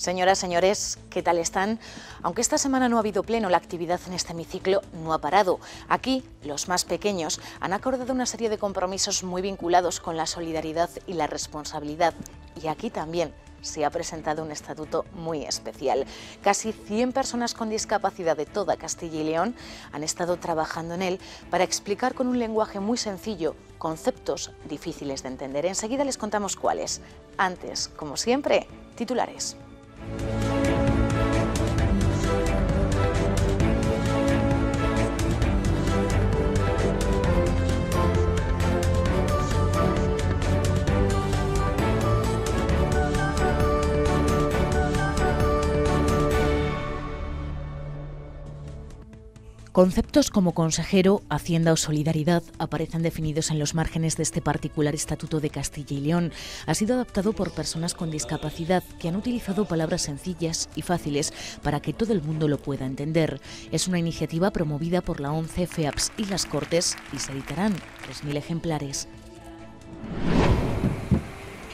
Señoras, señores, ¿qué tal están? Aunque esta semana no ha habido pleno, la actividad en este hemiciclo no ha parado. Aquí, los más pequeños han acordado una serie de compromisos muy vinculados con la solidaridad y la responsabilidad. Y aquí también se ha presentado un estatuto muy especial. Casi 100 personas con discapacidad de toda Castilla y León han estado trabajando en él para explicar con un lenguaje muy sencillo conceptos difíciles de entender. Enseguida les contamos cuáles. Antes, como siempre, titulares. Thank you. Conceptos como consejero, hacienda o solidaridad aparecen definidos en los márgenes de este particular Estatuto de Castilla y León. Ha sido adaptado por personas con discapacidad que han utilizado palabras sencillas y fáciles para que todo el mundo lo pueda entender. Es una iniciativa promovida por la ONCE, FEAPS y las Cortes y se editarán 3.000 ejemplares.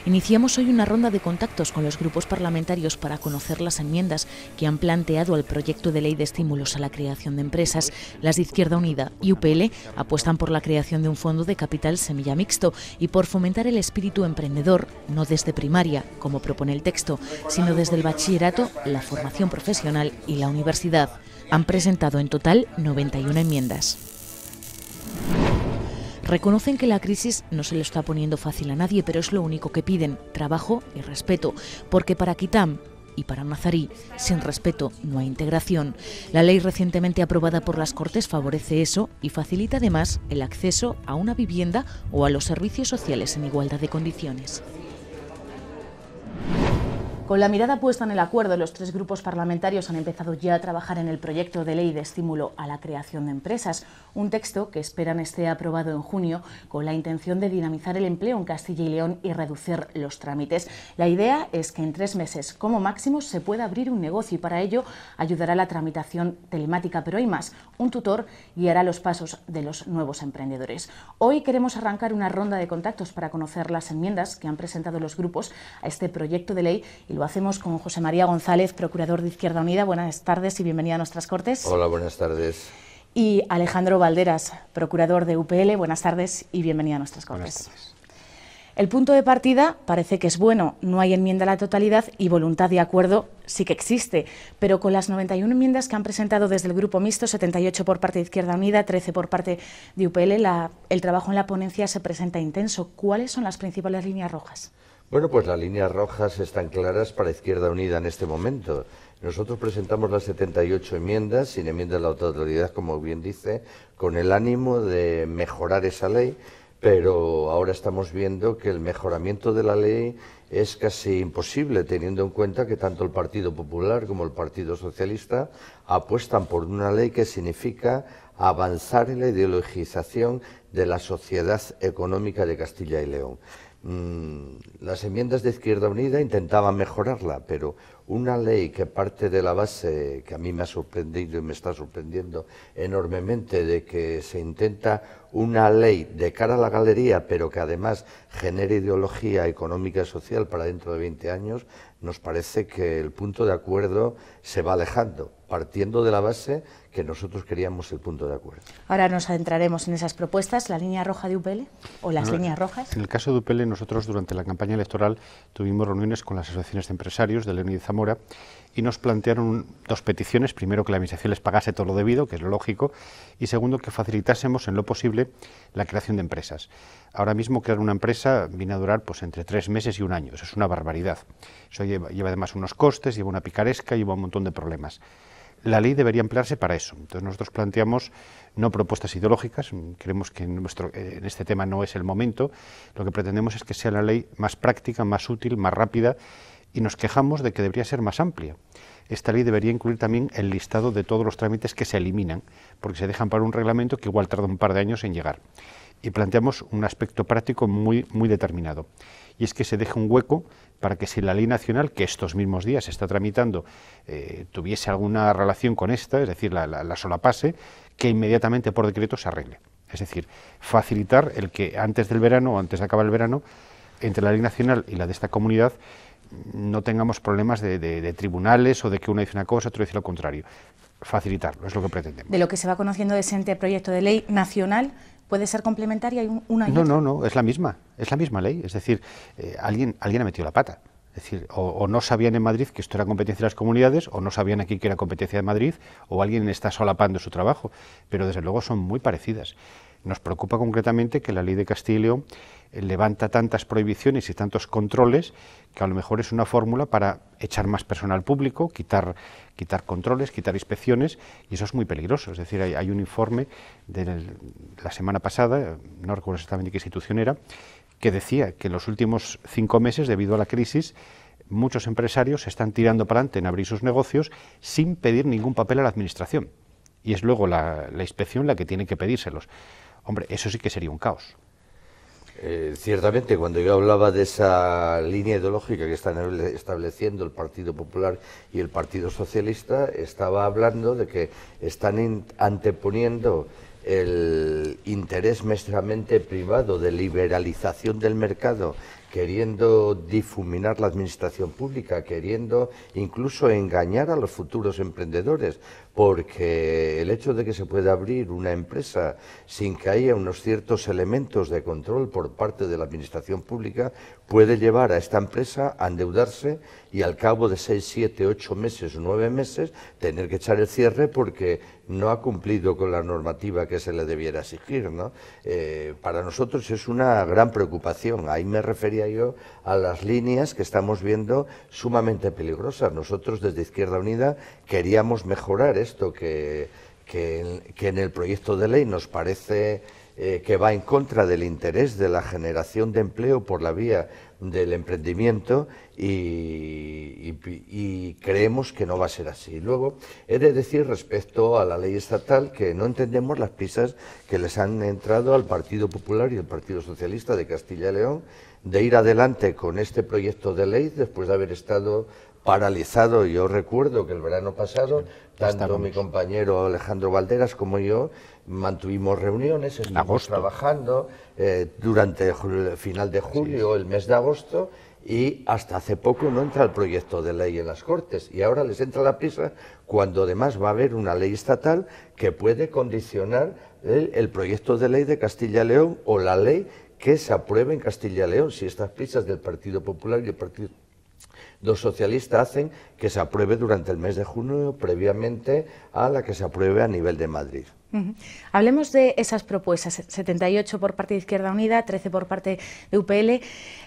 Iniciamos hoy una ronda de contactos con los grupos parlamentarios para conocer las enmiendas que han planteado al proyecto de ley de estímulos a la creación de empresas. Las de Izquierda Unida y UPL apuestan por la creación de un fondo de capital semilla mixto y por fomentar el espíritu emprendedor, no desde primaria, como propone el texto, sino desde el bachillerato, la formación profesional y la universidad. Han presentado en total 91 enmiendas. Reconocen que la crisis no se lo está poniendo fácil a nadie, pero es lo único que piden, trabajo y respeto, porque para Kitam y para Nazarí, sin respeto no hay integración. La ley recientemente aprobada por las Cortes favorece eso y facilita además el acceso a una vivienda o a los servicios sociales en igualdad de condiciones. Con la mirada puesta en el acuerdo, los tres grupos parlamentarios han empezado ya a trabajar en el proyecto de ley de estímulo a la creación de empresas, un texto que esperan esté aprobado en junio con la intención de dinamizar el empleo en Castilla y León y reducir los trámites. La idea es que en tres meses, como máximo, se pueda abrir un negocio y para ello ayudará la tramitación telemática, pero hay más, un tutor guiará los pasos de los nuevos emprendedores. Hoy queremos arrancar una ronda de contactos para conocer las enmiendas que han presentado los grupos a este proyecto de ley lo hacemos con José María González, procurador de Izquierda Unida. Buenas tardes y bienvenida a nuestras Cortes. Hola, buenas tardes. Y Alejandro Valderas, procurador de UPL. Buenas tardes y bienvenida a nuestras Cortes. El punto de partida parece que es bueno, no hay enmienda a la totalidad y voluntad de acuerdo sí que existe, pero con las 91 enmiendas que han presentado desde el Grupo Mixto, 78 por parte de Izquierda Unida, 13 por parte de UPL, el trabajo en la ponencia se presenta intenso. ¿Cuáles son las principales líneas rojas? Bueno, pues las líneas rojas están claras para Izquierda Unida en este momento. Nosotros presentamos las 78 enmiendas, sin enmiendas de la autoridad, como bien dice, con el ánimo de mejorar esa ley, pero ahora estamos viendo que el mejoramiento de la ley es casi imposible, teniendo en cuenta que tanto el Partido Popular como el Partido Socialista apuestan por una ley que significa avanzar en la ideologización de la sociedad económica de Castilla y León. Mm, las enmiendas de Izquierda Unida intentaban mejorarla, pero una ley que parte de la base, que a mí me ha sorprendido y me está sorprendiendo enormemente, de que se intenta una ley de cara a la galería, pero que además genere ideología económica y social para dentro de 20 años, nos parece que el punto de acuerdo se va alejando partiendo de la base que nosotros queríamos el punto de acuerdo. Ahora nos adentraremos en esas propuestas, la línea roja de UPL o las líneas rojas. En el caso de UPL, nosotros durante la campaña electoral tuvimos reuniones con las asociaciones de empresarios de León y Zamora y nos plantearon dos peticiones. Primero, que la Administración les pagase todo lo debido, que es lo lógico, y segundo, que facilitásemos en lo posible la creación de empresas. Ahora mismo crear una empresa viene a durar pues, entre tres meses y un año, eso es una barbaridad. Eso lleva, lleva además unos costes, lleva una picaresca, lleva un montón de problemas la ley debería emplearse para eso. Entonces nosotros planteamos no propuestas ideológicas, creemos que en, eh, en este tema no es el momento, lo que pretendemos es que sea la ley más práctica, más útil, más rápida y nos quejamos de que debería ser más amplia. Esta ley debería incluir también el listado de todos los trámites que se eliminan, porque se dejan para un reglamento que igual tarda un par de años en llegar. Y planteamos un aspecto práctico muy, muy determinado, y es que se deje un hueco para que si la ley nacional, que estos mismos días se está tramitando, eh, tuviese alguna relación con esta, es decir, la, sola pase, solapase, que inmediatamente por decreto se arregle. Es decir, facilitar el que antes del verano o antes de acabar el verano, entre la ley nacional y la de esta comunidad, no tengamos problemas de, tribunales o de que uno dice una cosa, otro dice lo contrario. Facilitarlo, es lo que pretendemos. De lo que se va conociendo de proyecto de ley nacional, puede ser complementaria y una y No, no, no, es la misma, es la misma ley. Es decir, eh, alguien, alguien ha metido la pata. Es decir, o, no sabían en Madrid que esto era competencia de las comunidades, o no sabían aquí que era competencia de Madrid, o alguien está solapando su trabajo. Pero desde luego son muy parecidas. Nos preocupa concretamente que la ley de Castilla eh, levanta tantas prohibiciones y tantos controles que a lo mejor es una fórmula para echar más personal público, quitar, quitar controles, quitar inspecciones, y eso es muy peligroso. Es decir, hay, un informe de la semana pasada, no recuerdo exactamente qué institución era, que decía que en los últimos cinco meses, debido a la crisis, muchos empresarios se están tirando para adelante en abrir sus negocios sin pedir ningún papel a la Administración. Y es luego la inspección la que tiene que pedírselos. Hombre, eso sí que sería un caos. Eh, ciertamente, cuando yo hablaba de esa línea ideológica que están estableciendo el Partido Popular y el Partido Socialista, estaba hablando de que están anteponiendo el interés mestramente privado de liberalización del mercado, queriendo difuminar la administración pública, queriendo incluso engañar a los futuros emprendedores, porque el hecho de que se pueda abrir una empresa sin que haya unos ciertos elementos de control por parte de la administración pública puede llevar a esta empresa a endeudarse y al cabo de seis, siete, ocho meses, nueve meses, tener que echar el cierre porque no ha cumplido con la normativa que se le debiera exigir. ¿no? Eh, para nosotros es una gran preocupación. Ahí me refería yo a las líneas que estamos viendo sumamente peligrosas. Nosotros desde Izquierda Unida queríamos mejorar esto que, en, el proyecto de ley nos parece eh, que va en contra del interés de la generación de empleo por la vía del emprendimiento y, creemos que no va a ser así. Luego, he de decir respecto a la ley estatal que no entendemos las prisas que les han entrado al Partido Popular y al Partido Socialista de Castilla y León de ir adelante con este proyecto de ley después de haber estado paralizado. Yo recuerdo que el verano pasado tanto mi compañero Alejandro Valderas como yo mantuvimos reuniones, estuvimos trabajando eh, durante el final de julio, el mes de agosto, y hasta hace poco no entra el proyecto de ley en las Cortes y ahora les entra la prisa cuando además va a haber una ley estatal que puede condicionar el, proyecto de ley de Castilla León o la ley que se apruebe en Castilla León si estas prisas del Partido Popular y el Partido los socialistas hacen que se apruebe durante el mes de junio previamente a la que se apruebe a nivel de Madrid. Hablemos de esas propuestas, 78 por parte de Izquierda Unida, 13 por parte de UPL.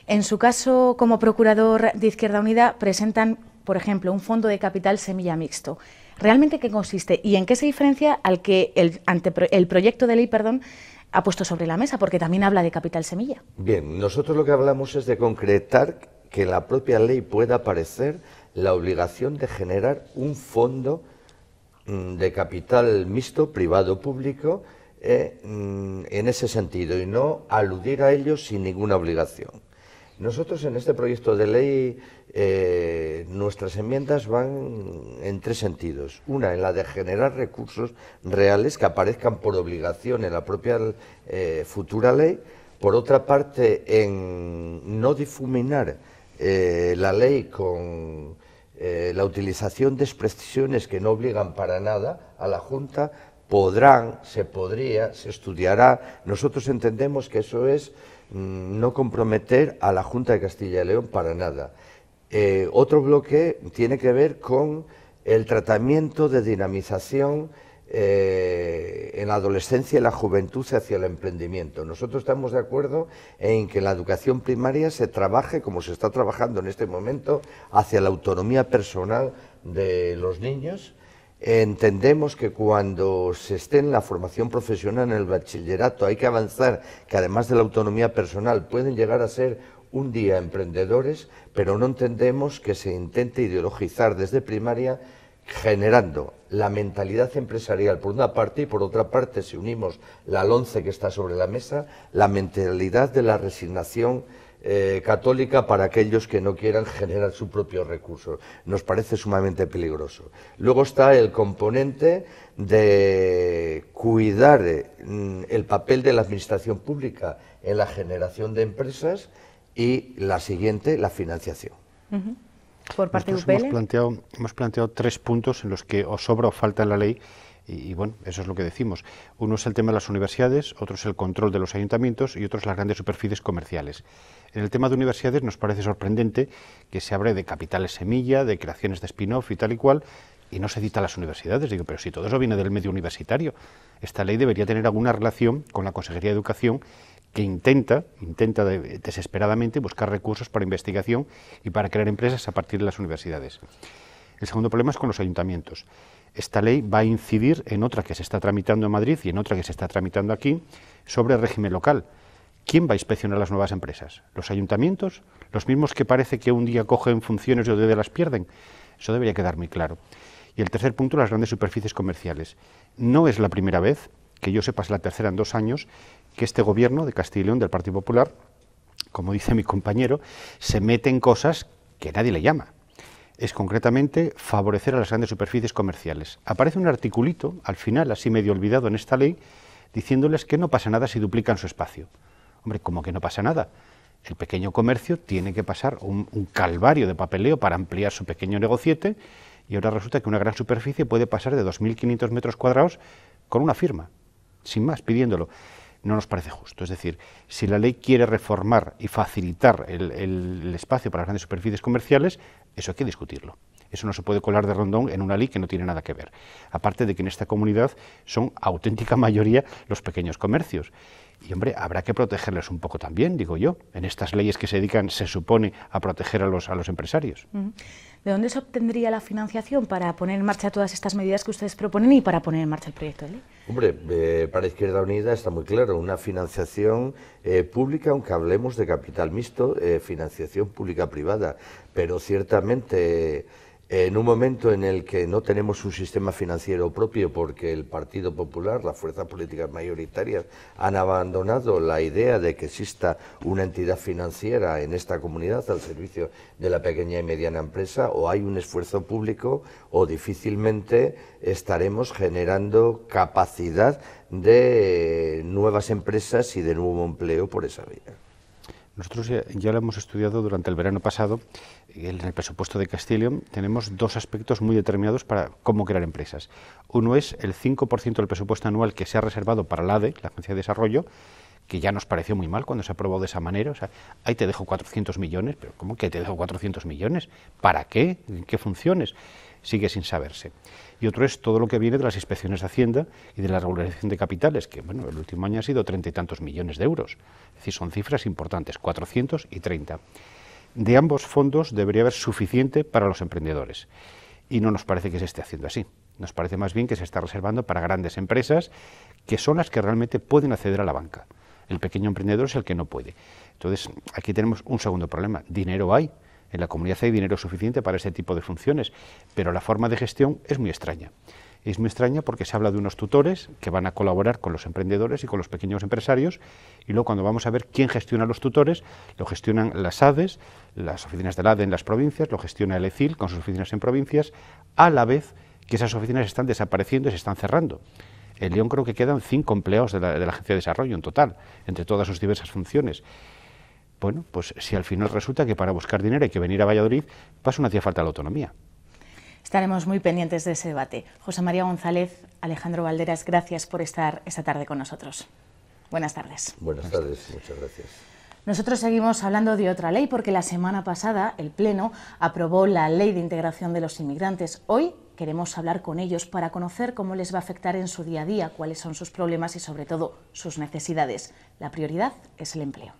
En su caso, como procurador de Izquierda Unida, presentan, por ejemplo, un fondo de capital semilla mixto. ¿Realmente qué consiste y en qué se diferencia al que el, ante, el proyecto de ley perdón, ha puesto sobre la mesa, porque también habla de capital semilla. Bien, nosotros lo que hablamos es de concretar que la propia ley pueda aparecer la obligación de generar un fondo mm, de capital mixto, privado, público, eh, mm, en ese sentido, y no aludir a ello sin ninguna obligación. Nosotros en este proyecto de ley eh, nuestras enmiendas van en tres sentidos. Una, en la de generar recursos reales que aparezcan por obligación en la propia eh, futura ley. Por otra parte, en no difuminar eh, la ley con la utilización de expresiones que no obligan para nada a la Junta. Podrán, se podría, se estudiará. Nosotros entendemos que eso es mm, no comprometer a la Junta de Castilla y León para nada. Eh, otro bloque tiene que ver con el tratamiento de dinamización eh, en la adolescencia y la juventud hacia el emprendimiento. Nosotros estamos de acuerdo en que la educación primaria se trabaje, como se está trabajando en este momento, hacia la autonomía personal de los niños. Entendemos que cuando se esté en la formación profesional en el bachillerato hay que avanzar, que además de la autonomía personal pueden llegar a ser un día emprendedores, pero no entendemos que se intente ideologizar desde primaria generando la mentalidad empresarial por una parte y por otra parte, si unimos la LONCE que está sobre la mesa, la mentalidad de la resignación eh, católica para aquellos que no quieran generar sus propios recursos. Nos parece sumamente peligroso. Luego está el componente de cuidar mm, el papel de la administración pública en la generación de empresas y la siguiente, la financiación. Por parte de UPL. Pues hemos planteado, hemos planteado tres puntos en los que os sobra o falta la ley. Y, bueno, eso es lo que decimos. Uno es el tema de las universidades, otro es el control de los ayuntamientos y otro las grandes superficies comerciales. En el tema de universidades nos parece sorprendente que se hable de capitales semilla, de creaciones de spin-off y tal y cual, y no se cita a las universidades. Digo, pero si todo eso viene del medio universitario, esta ley debería tener alguna relación con la Consejería de Educación, que intenta, intenta desesperadamente buscar recursos para investigación y para crear empresas a partir de las universidades. El segundo problema es con los ayuntamientos. Esta ley va a incidir en otra que se está tramitando en Madrid y en otra que se está tramitando aquí sobre el régimen local. ¿Quién va a inspeccionar las nuevas empresas? ¿Los ayuntamientos? ¿Los mismos que parece que un día cogen funciones y otro día las pierden? Eso debería quedar muy claro. Y el tercer punto, las grandes superficies comerciales. No es la primera vez, que yo sepa es la tercera en dos años, que este gobierno de Castilla y León, del Partido Popular, como dice mi compañero, se mete en cosas que nadie le llama. Es concretamente favorecer a las grandes superficies comerciales. Aparece un articulito, al final, así medio olvidado en esta ley, diciéndoles que no pasa nada si duplican su espacio. Hombre, como que no pasa nada? El pequeño comercio tiene que pasar un, un calvario de papeleo para ampliar su pequeño negociete y ahora resulta que una gran superficie puede pasar de 2.500 metros cuadrados con una firma, sin más, pidiéndolo no nos parece justo. Es decir, si la ley quiere reformar y facilitar el, espacio para las grandes superficies comerciales, eso hay que discutirlo. Eso no se puede colar de rondón en una ley que no tiene nada que ver. Aparte de que en esta comunidad son auténtica mayoría los pequeños comercios. Y hombre, habrá que protegerles un poco también, digo yo, en estas leyes que se dedican, se supone, a proteger a los, a los empresarios. ¿De dónde se obtendría la financiación para poner en marcha todas estas medidas que ustedes proponen y para poner en marcha el proyecto de ley? Hombre, eh, para Izquierda Unida está muy claro, una financiación eh, pública, aunque hablemos de capital mixto, eh, financiación pública-privada, pero ciertamente en un momento en el que no tenemos un sistema financiero propio porque el Partido Popular, las fuerzas políticas mayoritarias han abandonado la idea de que exista una entidad financiera en esta comunidad al servicio de la pequeña y mediana empresa, o hay un esfuerzo público o difícilmente estaremos generando capacidad de nuevas empresas y de nuevo empleo por esa vía. Nosotros ya, lo hemos estudiado durante el verano pasado. En el presupuesto de Castilium tenemos dos aspectos muy determinados para cómo crear empresas. Uno es el 5% del presupuesto anual que se ha reservado para la ADE, la Agencia de Desarrollo, que ya nos pareció muy mal cuando se aprobó de esa manera. O sea, ahí te dejo 400 millones, pero ¿cómo que te dejo 400 millones? ¿Para qué? ¿En qué funciones? sigue sin saberse. Y otro es todo lo que viene de las inspecciones de Hacienda y de la regularización de capitales, que bueno, el último año ha sido treinta y tantos millones de euros. Es decir, son cifras importantes, cuatrocientos y treinta. De ambos fondos debería haber suficiente para los emprendedores. Y no nos parece que se esté haciendo así. Nos parece más bien que se está reservando para grandes empresas, que son las que realmente pueden acceder a la banca. El pequeño emprendedor es el que no puede. Entonces, aquí tenemos un segundo problema. Dinero hay, en la comunidad hay dinero suficiente para ese tipo de funciones, pero la forma de gestión es muy extraña. Es muy extraña porque se habla de unos tutores que van a colaborar con los emprendedores y con los pequeños empresarios y luego cuando vamos a ver quién gestiona los tutores, lo gestionan las ADES, las oficinas del ADE en las provincias, lo gestiona el ECIL con sus oficinas en provincias, a la vez que esas oficinas están desapareciendo y se están cerrando. En León creo que quedan cinco empleados de la Agencia de Desarrollo en total, entre todas sus diversas funciones. Bueno, pues si al final resulta que para buscar dinero hay que venir a Valladolid, paso no hacía falta la autonomía. Estaremos muy pendientes de ese debate. José María González, Alejandro Valderas, gracias por estar esta tarde con nosotros. Buenas tardes. Buenas tardes, muchas gracias. Nosotros seguimos hablando de otra ley porque la semana pasada el Pleno aprobó la Ley de Integración de los Inmigrantes. Hoy queremos hablar con ellos para conocer cómo les va a afectar en su día a día, cuáles son sus problemas y sobre todo sus necesidades. La prioridad es el empleo.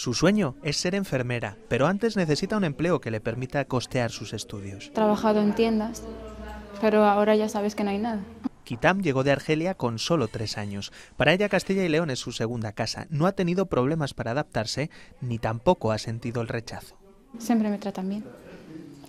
Su sueño es ser enfermera, pero antes necesita un empleo que le permita costear sus estudios. He trabajado en tiendas, pero ahora ya sabes que no hay nada. Kitam llegó de Argelia con solo tres años. Para ella Castilla y León es su segunda casa. No ha tenido problemas para adaptarse, ni tampoco ha sentido el rechazo. Siempre me tratan bien.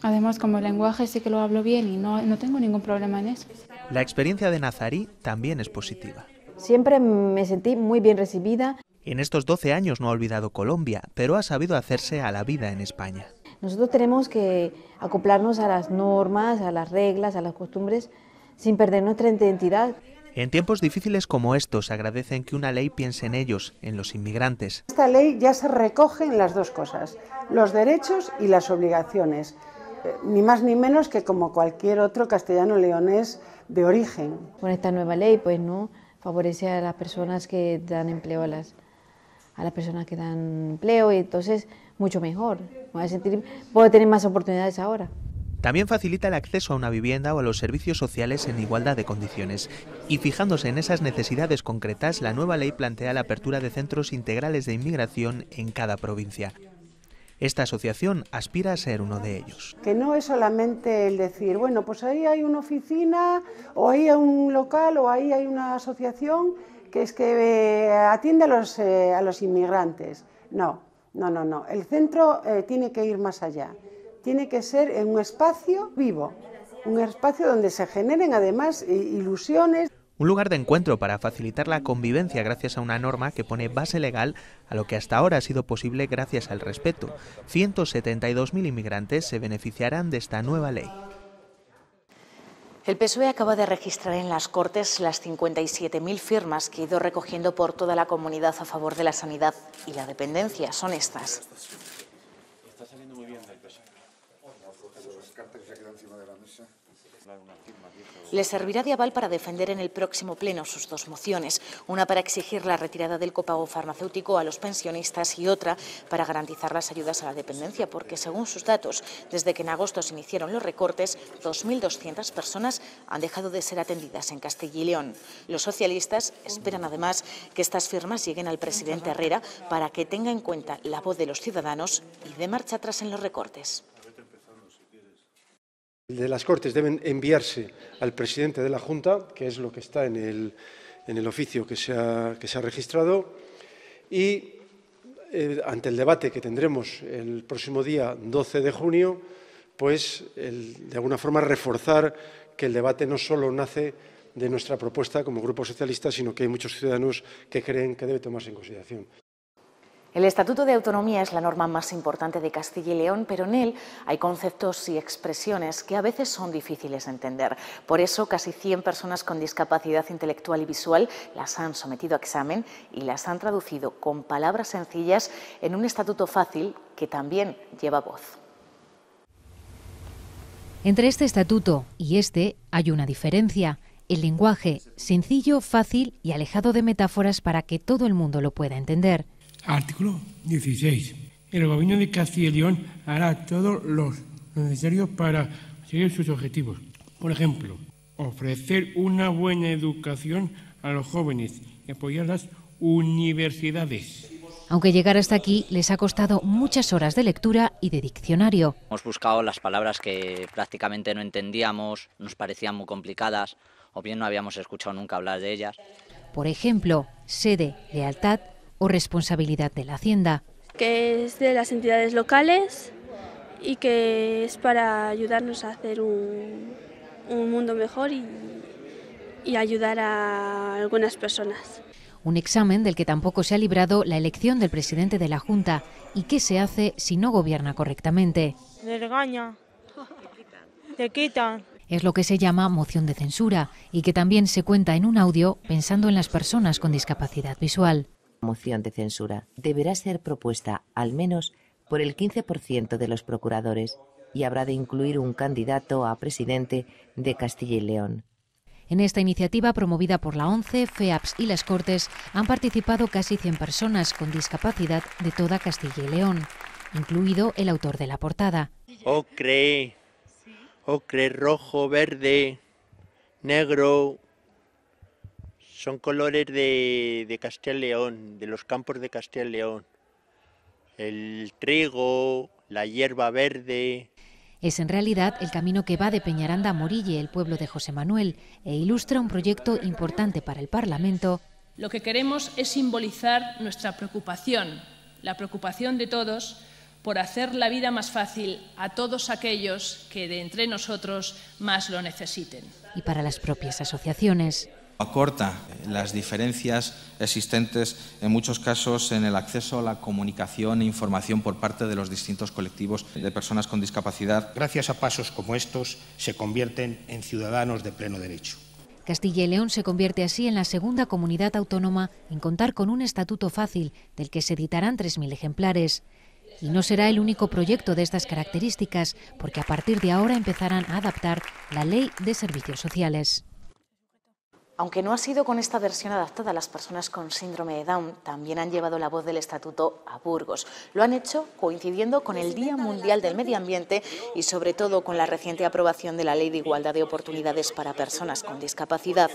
Además, como lenguaje sí que lo hablo bien y no, no tengo ningún problema en eso. La experiencia de Nazarí también es positiva. Siempre me sentí muy bien recibida en estos 12 años no ha olvidado Colombia, pero ha sabido hacerse a la vida en España. Nosotros tenemos que acoplarnos a las normas, a las reglas, a las costumbres, sin perder nuestra identidad. En tiempos difíciles como estos, agradecen que una ley piense en ellos, en los inmigrantes. Esta ley ya se recoge en las dos cosas, los derechos y las obligaciones, eh, ni más ni menos que como cualquier otro castellano leonés de origen. Con esta nueva ley, pues no, favorece a las personas que dan empleo a las a las personas que dan empleo y entonces mucho mejor. Voy a sentir, puedo tener más oportunidades ahora. También facilita el acceso a una vivienda o a los servicios sociales en igualdad de condiciones. Y fijándose en esas necesidades concretas, la nueva ley plantea la apertura de centros integrales de inmigración en cada provincia. Esta asociación aspira a ser uno de ellos. Que no es solamente el decir, bueno, pues ahí hay una oficina, o ahí hay un local, o ahí hay una asociación que es que eh, atiende a los, eh, a los inmigrantes. No, no, no, no. El centro eh, tiene que ir más allá. Tiene que ser un espacio vivo, un espacio donde se generen además ilusiones. Un lugar de encuentro para facilitar la convivencia gracias a una norma que pone base legal a lo que hasta ahora ha sido posible gracias al respeto. 172.000 inmigrantes se beneficiarán de esta nueva ley. El PSOE acaba de registrar en las Cortes las 57.000 firmas que ha ido recogiendo por toda la comunidad a favor de la sanidad y la dependencia. Son estas. le servirá de aval para defender en el próximo Pleno sus dos mociones, una para exigir la retirada del copago farmacéutico a los pensionistas y otra para garantizar las ayudas a la dependencia, porque según sus datos, desde que en agosto se iniciaron los recortes, 2.200 personas han dejado de ser atendidas en Castilla y León. Los socialistas esperan además que estas firmas lleguen al presidente Herrera para que tenga en cuenta la voz de los ciudadanos y de marcha atrás en los recortes de las Cortes deben enviarse al presidente de la Junta, que es lo que está en el, oficio que se, ha, registrado, y eh, ante el debate que tendremos el próximo día 12 de junio, pues de alguna forma reforzar que el debate no solo nace de nuestra propuesta como Grupo Socialista, sino que hay muchos ciudadanos que creen que debe tomarse en consideración. El Estatuto de Autonomía es la norma más importante de Castilla y León, pero en él hay conceptos y expresiones que a veces son difíciles de entender. Por eso, casi 100 personas con discapacidad intelectual y visual las han sometido a examen y las han traducido con palabras sencillas en un estatuto fácil que también lleva voz. Entre este estatuto y este hay una diferencia. El lenguaje sencillo, fácil y alejado de metáforas para que todo el mundo lo pueda entender. Artículo 16. El gobierno de Castilla y León hará todos los necesarios para seguir sus objetivos. Por ejemplo, ofrecer una buena educación a los jóvenes y apoyar las universidades. Aunque llegar hasta aquí les ha costado muchas horas de lectura y de diccionario. Hemos buscado las palabras que prácticamente no entendíamos, nos parecían muy complicadas o bien no habíamos escuchado nunca hablar de ellas. Por ejemplo, sede, lealtad o responsabilidad de la Hacienda. Que es de las entidades locales y que es para ayudarnos a hacer un, mundo mejor y, ayudar a algunas personas. Un examen del que tampoco se ha librado la elección del presidente de la Junta y qué se hace si no gobierna correctamente. Le regaña, te quitan. Es lo que se llama moción de censura y que también se cuenta en un audio pensando en las personas con discapacidad visual moción de censura deberá ser propuesta, al menos, por el 15% de los procuradores y habrá de incluir un candidato a presidente de Castilla y León. En esta iniciativa promovida por la ONCE, FEAPS y las Cortes han participado casi 100 personas con discapacidad de toda Castilla y León, incluido el autor de la portada. Ocre, ocre, rojo, verde, negro, son colores de, de Castilla León, de los campos de Castilla León. El trigo, la hierba verde. Es en realidad el camino que va de Peñaranda a Morille, el pueblo de José Manuel, e ilustra un proyecto importante para el Parlamento. Lo que queremos es simbolizar nuestra preocupación, la preocupación de todos por hacer la vida más fácil a todos aquellos que de entre nosotros más lo necesiten. Y para las propias asociaciones acorta las diferencias existentes en muchos casos en el acceso a la comunicación e información por parte de los distintos colectivos de personas con discapacidad. Gracias a pasos como estos se convierten en ciudadanos de pleno derecho. Castilla y León se convierte así en la segunda comunidad autónoma en contar con un estatuto fácil del que se editarán 3.000 ejemplares. Y no será el único proyecto de estas características, porque a partir de ahora empezarán a adaptar la ley de servicios sociales. Aunque no ha sido con esta versión adaptada, las personas con síndrome de Down también han llevado la voz del estatuto a Burgos. Lo han hecho coincidiendo con el Día Mundial del Medio Ambiente y sobre todo con la reciente aprobación de la Ley de Igualdad de Oportunidades para Personas con Discapacidad.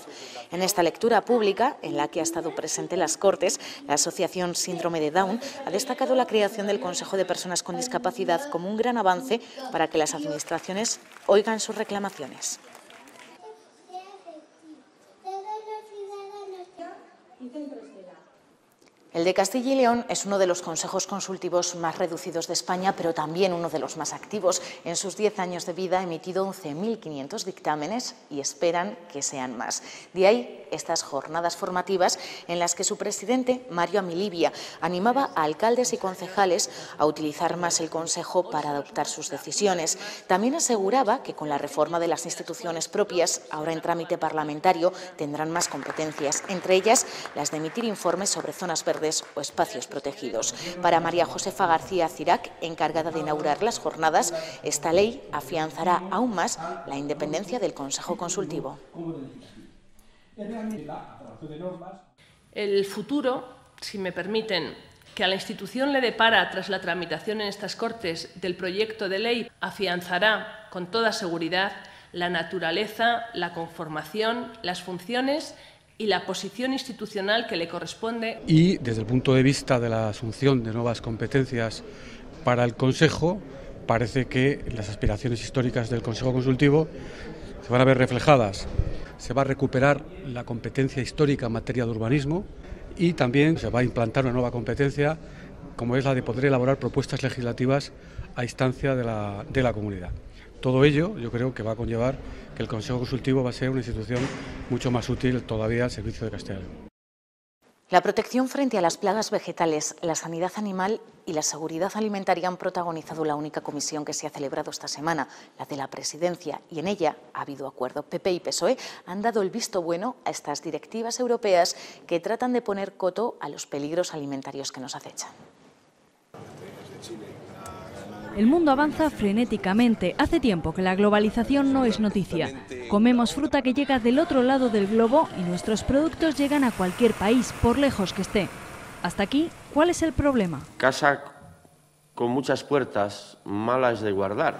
En esta lectura pública, en la que ha estado presente las Cortes, la Asociación Síndrome de Down ha destacado la creación del Consejo de Personas con Discapacidad como un gran avance para que las administraciones oigan sus reclamaciones. y centros El de Castilla y León es uno de los consejos consultivos más reducidos de España, pero también uno de los más activos. En sus 10 años de vida ha emitido 11.500 dictámenes y esperan que sean más. De ahí estas jornadas formativas en las que su presidente, Mario Amilibia, animaba a alcaldes y concejales a utilizar más el Consejo para adoptar sus decisiones. También aseguraba que con la reforma de las instituciones propias, ahora en trámite parlamentario, tendrán más competencias, entre ellas las de emitir informes sobre zonas verdes o espacios protegidos. Para María Josefa García Cirac, encargada de inaugurar las jornadas, esta ley afianzará aún más la independencia del Consejo Consultivo. El futuro, si me permiten, que a la institución le depara tras la tramitación en estas Cortes del proyecto de ley afianzará con toda seguridad la naturaleza, la conformación, las funciones y la posición institucional que le corresponde. Y desde el punto de vista de la asunción de nuevas competencias para el Consejo, parece que las aspiraciones históricas del Consejo Consultivo se van a ver reflejadas. Se va a recuperar la competencia histórica en materia de urbanismo y también se va a implantar una nueva competencia como es la de poder elaborar propuestas legislativas a instancia de la, de la comunidad. Todo ello yo creo que va a conllevar que el Consejo Consultivo va a ser una institución mucho más útil todavía al servicio de Castilla la protección frente a las plagas vegetales, la sanidad animal y la seguridad alimentaria han protagonizado la única comisión que se ha celebrado esta semana, la de la presidencia, y en ella ha habido acuerdo. PP y PSOE han dado el visto bueno a estas directivas europeas que tratan de poner coto a los peligros alimentarios que nos acechan. El mundo avanza frenéticamente. Hace tiempo que la globalización no es noticia. Comemos fruta que llega del otro lado del globo y nuestros productos llegan a cualquier país, por lejos que esté. Hasta aquí, ¿cuál es el problema? Casa con muchas puertas malas de guardar.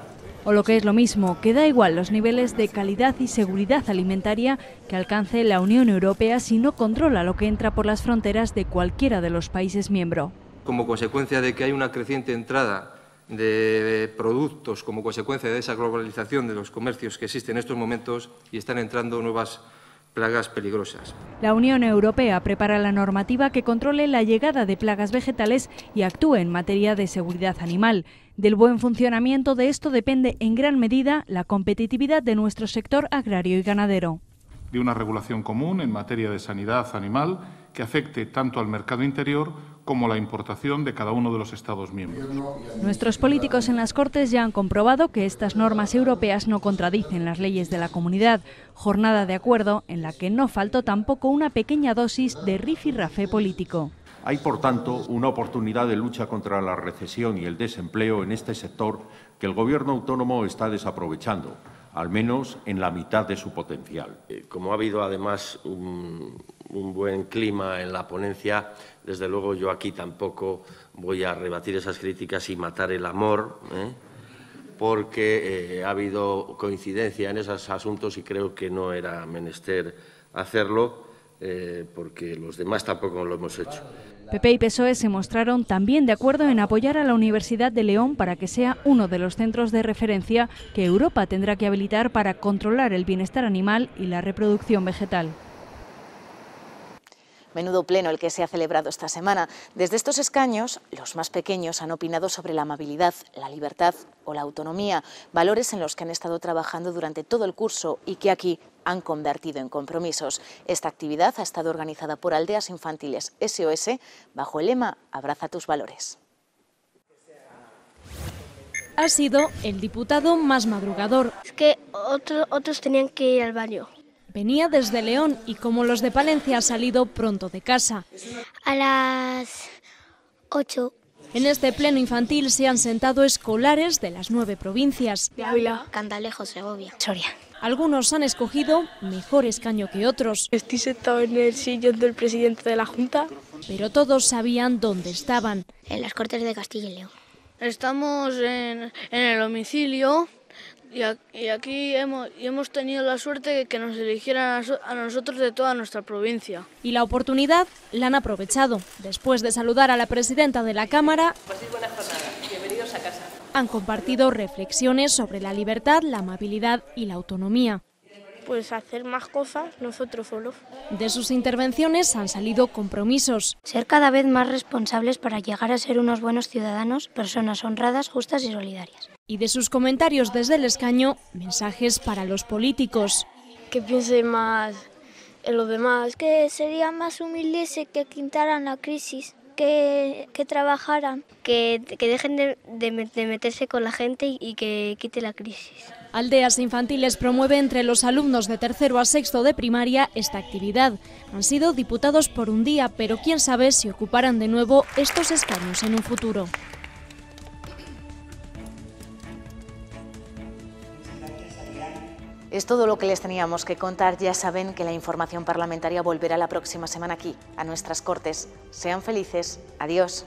O lo que es lo mismo, que da igual los niveles de calidad y seguridad alimentaria que alcance la Unión Europea si no controla lo que entra por las fronteras de cualquiera de los países miembro. Como consecuencia de que hay una creciente entrada de productos como consecuencia de esa globalización de los comercios que existen en estos momentos y están entrando nuevas plagas peligrosas. La Unión Europea prepara la normativa que controle la llegada de plagas vegetales y actúe en materia de seguridad animal. Del buen funcionamiento de esto depende en gran medida la competitividad de nuestro sector agrario y ganadero. De una regulación común en materia de sanidad animal que afecte tanto al mercado interior como la importación de cada uno de los Estados miembros. Nuestros políticos en las Cortes ya han comprobado que estas normas europeas no contradicen las leyes de la comunidad, jornada de acuerdo en la que no faltó tampoco una pequeña dosis de rifirrafe político. Hay, por tanto, una oportunidad de lucha contra la recesión y el desempleo en este sector que el Gobierno autónomo está desaprovechando al menos en la mitad de su potencial. Eh, como ha habido además un, buen clima en la ponencia, desde luego yo aquí tampoco voy a rebatir esas críticas y matar el amor, ¿eh? porque eh, ha habido coincidencia en esos asuntos y creo que no era menester hacerlo, porque los demás tampoco lo hemos hecho. PP y PSOE se mostraron también de acuerdo en apoyar a la Universidad de León para que sea uno de los centros de referencia que Europa tendrá que habilitar para controlar el bienestar animal y la reproducción vegetal. Menudo pleno el que se ha celebrado esta semana. Desde estos escaños, los más pequeños han opinado sobre la amabilidad, la libertad o la autonomía, valores en los que han estado trabajando durante todo el curso y que aquí han convertido en compromisos. Esta actividad ha estado organizada por Aldeas Infantiles SOS bajo el lema Abraza tus valores. Ha sido el diputado más madrugador. Es que otros tenían que ir al baño Venía desde León y como los de Palencia ha salido pronto de casa. A las 8. En este pleno infantil se han sentado escolares de las nueve provincias. Ávila, Cantalejo, Segovia, Soria. Algunos han escogido mejor escaño que otros. Estoy sentado en el sillón del presidente de la Junta. Pero todos sabían dónde estaban. En las Cortes de Castilla y León. Estamos en, en el domicilio y, aquí hemos, tenido la suerte de que nos eligieran a, nosotros de toda nuestra provincia. Y la oportunidad la han aprovechado. Después de saludar a la presidenta de la Cámara, han compartido reflexiones sobre la libertad, la amabilidad y la autonomía. Pues hacer más cosas nosotros solos. De sus intervenciones han salido compromisos. Ser cada vez más responsables para llegar a ser unos buenos ciudadanos, personas honradas, justas y solidarias. Y de sus comentarios desde el escaño, mensajes para los políticos. Que piensen más en los demás. Que sería más humilde que quitaran la crisis. Que, trabajaran. Que, dejen de, de, meterse con la gente y que quite la crisis. Aldeas Infantiles promueve entre los alumnos de tercero a sexto de primaria esta actividad. Han sido diputados por un día, pero quién sabe si ocuparán de nuevo estos escaños en un futuro. Es todo lo que les teníamos que contar. Ya saben que la información parlamentaria volverá la próxima semana aquí, a nuestras Cortes. Sean felices. Adiós.